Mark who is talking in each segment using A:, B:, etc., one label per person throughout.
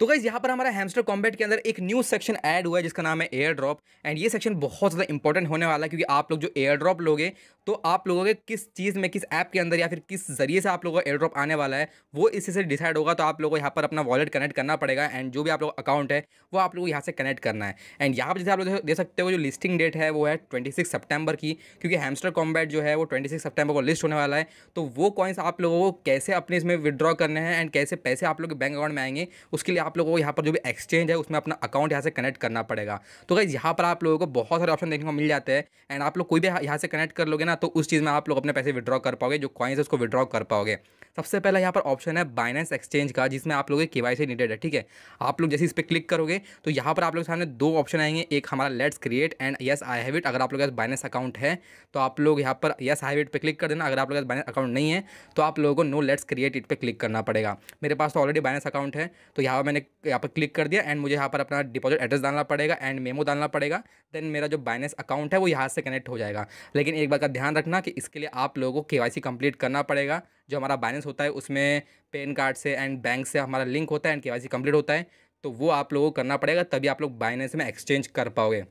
A: तो गाइज़ यहाँ पर हमारा हैमस्टर कॉम्बैट के अंदर एक न्यू सेक्शन ऐड हुआ है जिसका नाम है एयर ड्रॉप एंड ये सेक्शन बहुत ज़्यादा इंपॉर्टेंट होने वाला है क्योंकि आप लोग जो एयर ड्रॉप लोगे तो आप लोगों के किस चीज़ में किस ऐप के अंदर या फिर किस जरिए से आप लोगों का एयर ड्रॉप आने वाला है वो इससे डिसाइड होगा तो आप लोगों को यहाँ पर अपना वॉलेट कनेक्ट करना पड़ेगा एंड जो भी आप लोग अकाउंट है वो आप लोगों को यहाँ से कनेक्ट करना है एंड यहाँ पर जैसे आप लोग दे सकते हो जो लिस्टिंग डेट है वो है ट्वेंटी सिक्स की क्योंकि हैमस्टर कॉम्बैट जो है वो ट्वेंटी सिक्स को लिस्ट होने वाला है तो वो कॉइन्स आप लोगों को कैसे अपने इसमें विदड्रॉ करने हैं एंड कैसे पैसे आप लोग के बैंक अकाउंट में आएंगे उसके लिए आप लोगों को यहाँ पर जो भी एक्सचेंज है उसमें अपना अकाउंट यहाँ से कनेक्ट करना पड़ेगा तो गाइज यहाँ पर आप लोगों को बहुत सारे ऑप्शन देखने को मिल जाते हैं एंड आप लोग कोई भी यहाँ से कनेक्ट कर लोगे ना तो उस चीज़ में आप लोग अपने पैसे विड्रॉ कर पाओगे जो कॉइन्स है उसको विड्रॉ कर पाओगे सबसे पहला यहाँ पर ऑप्शन है बाइनेंस एक्सचेंज का जिसमें आप लोगों के वाई सी है ठीक है आप लोग जैसे इस पर क्लिक करोगे तो यहाँ पर आप लोग सामने दो ऑप्शन आएंगे एक हमारा let's create and yes I have it अगर आप लोग पास बाइनेंस अकाउंट है तो आप लोग यहाँ पर यस आई हैविट पर क्लिक कर देना अगर आप लोग पास बाइनेंस अकाउंट नहीं है तो आप लोगों को नो लेट्स क्रिएट इट पर क्लिक करना पड़ेगा मेरे पास तो ऑलरेडी बाइनेंस अकाउंट है तो यहाँ पर मैंने यहाँ पर क्लिक कर दिया एंड मुझे यहाँ पर अपना डिपॉजिट एड्रेस डालना पड़ेगा एंड मेमो डालना पड़ेगा देन मेरा जो बाइनेंस अकाउंट है वो यहाँ से कनेक्ट हो जाएगा लेकिन एक बात का ध्यान रखना कि इसके लिए आप लोगों को के कंप्लीट करना पड़ेगा जो हमारा बैलेंस होता है उसमें पेन कार्ड से एंड बैंक से हमारा लिंक होता है एंड के वाई कम्प्लीट होता है तो वो आप लोगों को करना पड़ेगा तभी आप लोग बाइनेंस में एक्सचेंज कर पाओगे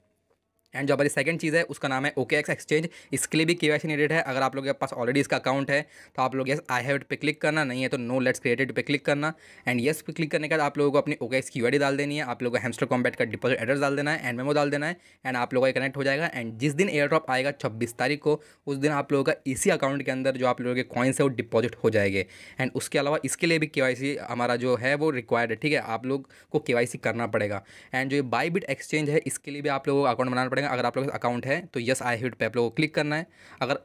A: एंड जो हमारी सेकंड चीज़ है उसका नाम है ओके एक्स एक्सचेंज इसके लिए भी के नीडेड है अगर आप लोगों के पास ऑलरेडी इसका अकाउंट है तो आप लोग यस आई हैव इट पे क्लिक करना नहीं है तो नो लेट्स क्रिएटेड पे क्लिक करना एंड येस पे क्लिक करने के बाद आप लोगों को अपनी ओके एक्स की डाल देनी है आप लोगों को हेमस्टर कॉम्बैट का डिपोजिट एड्रेस डाल देना है एंड मेमो डाल देना है एंड आप लोगों का कनेक्ट हो जाएगा एंड जिस दिन एयर ड्रॉप आएगा छब्बीस तारीख को उस दिन आप लोगों का इसी अकाउंट के अंदर जो आप लोगों के कॉइन्स है वो डिपॉजिट हो जाएंगे एंड उसके अलावा इसके लिए भी के हमारा जो है वो रिक्वायर्ड है ठीक है आप लोग को के करना पड़ेगा एंड जो बिट एक्सचेंज है इसके लिए भी आप लोगों को अकाउंट बनाना पड़ेगा करेंगे अगर आप लोग अकाउंट है तो यस आई हिट पे आप लोगों को क्लिक करना है अगर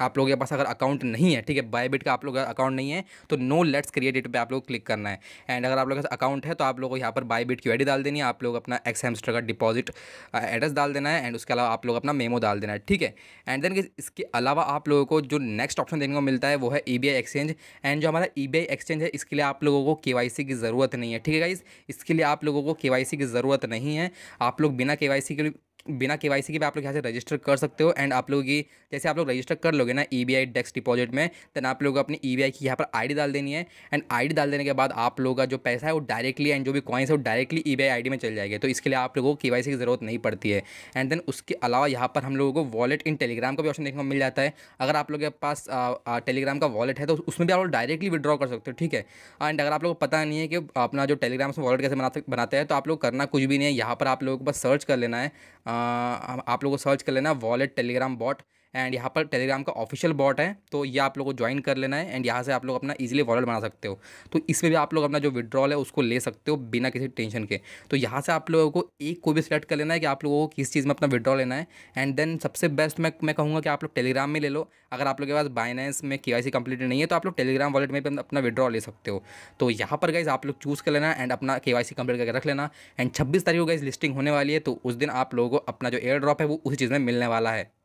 A: आप लोगों के पास अगर अकाउंट नहीं है ठीक है बायबिट का आप लोग अकाउंट नहीं है तो नो लेट्स क्रिएट इट पे आप लोग क्लिक करना है एंड अगर आप लोगों के पास अकाउंट है तो आप लोगों को यहाँ पर बायबिट की आईडी डाल देनी है आप लोग अपना एक्स हेमस्टर का डिपॉजिट एड्रेस डाल देना है एंड उसके अलावा आप लोग अपना मेमो डाल देना है ठीक है एंड देन इसके अलावा आप लोगों को जो नेक्स्ट ऑप्शन देने को मिलता है वो है ई एक्सचेंज एंड जो हमारा ई एक्सचेंज है इसके लिए आप लोगों को के की ज़रूरत नहीं है ठीक है गाइज इसके लिए आप लोगों को के की ज़रूरत नहीं है आप लोग बिना के के बिना के वाई सी के आप लोग यहाँ से रजिस्टर कर सकते हो एंड आप लोग की जैसे आप लोग रजिस्टर कर लोगे ना E B I desk deposit में देन आप लोग अपनी ई बी आई की यहाँ पर आई डी डाल देनी है एंड आई डी डाल देने के बाद आप लोग का जो पैसा है वो डायरेक्टली एंड जो भी कॉइन्स है वो directly E B I I D में चल जाएगी तो इसके लिए आप लोगों को के वाई सी की ज़रूरत नहीं पड़ती है एंड देन उसके अलावा यहाँ पर हम लोगों को वॉलेट इन टेलीग्राम का भी ऑप्शन देखने को मिल जाता है अगर आप लोग के पास टेलीग्राम का वॉलेट है तो उसमें भी आप लोग डायरेक्टली विड्रॉ कर सकते हो ठीक है एंड अगर आप लोग को पता नहीं है कि अपना जो टेलीग्राम से वॉलेट कैसे बनाते हैं तो आप लोग करना कुछ भी नहीं है यहाँ पर आप लोगों को बस सर्च कर लेना है आप लोगों को सर्च कर लेना वॉलेट टेलीग्राम बॉट एंड यहाँ पर टेलीग्राम का ऑफिशियल बॉट है तो ये आप लोगों को ज्वाइन कर लेना है एंड यहाँ से आप लोग अपना इजीली वॉलेट बना सकते हो तो इसमें भी आप लोग अपना जो विड्रॉल है उसको ले सकते हो बिना किसी टेंशन के तो यहाँ से आप लोगों को एक को भी सिलेक्ट कर लेना है कि आप लोगों को किस चीज़ में अपना विड्रॉ लेना है एंड देन सबसे बेस्ट मैं मैं कहूँगा कि आप लोग टेलीग्राम में ले लो अगर आप लोग के पास बाइनेंस में के आई नहीं है तो आप लोग टेलीग्राम वॉलेट में अपना विड्रॉ ले सकते हो तो यहाँ पर गाइज आप लोग चूज़ कर लेना एंड अपना के वाई करके रख लेना एंड छब्बीस तारीख को गाइज लिस्टिंग होने वाली है तो उस दिन आप लोगों को अपना जो एयर ड्रॉप है वो उसी चीज़ में मिलने वाला है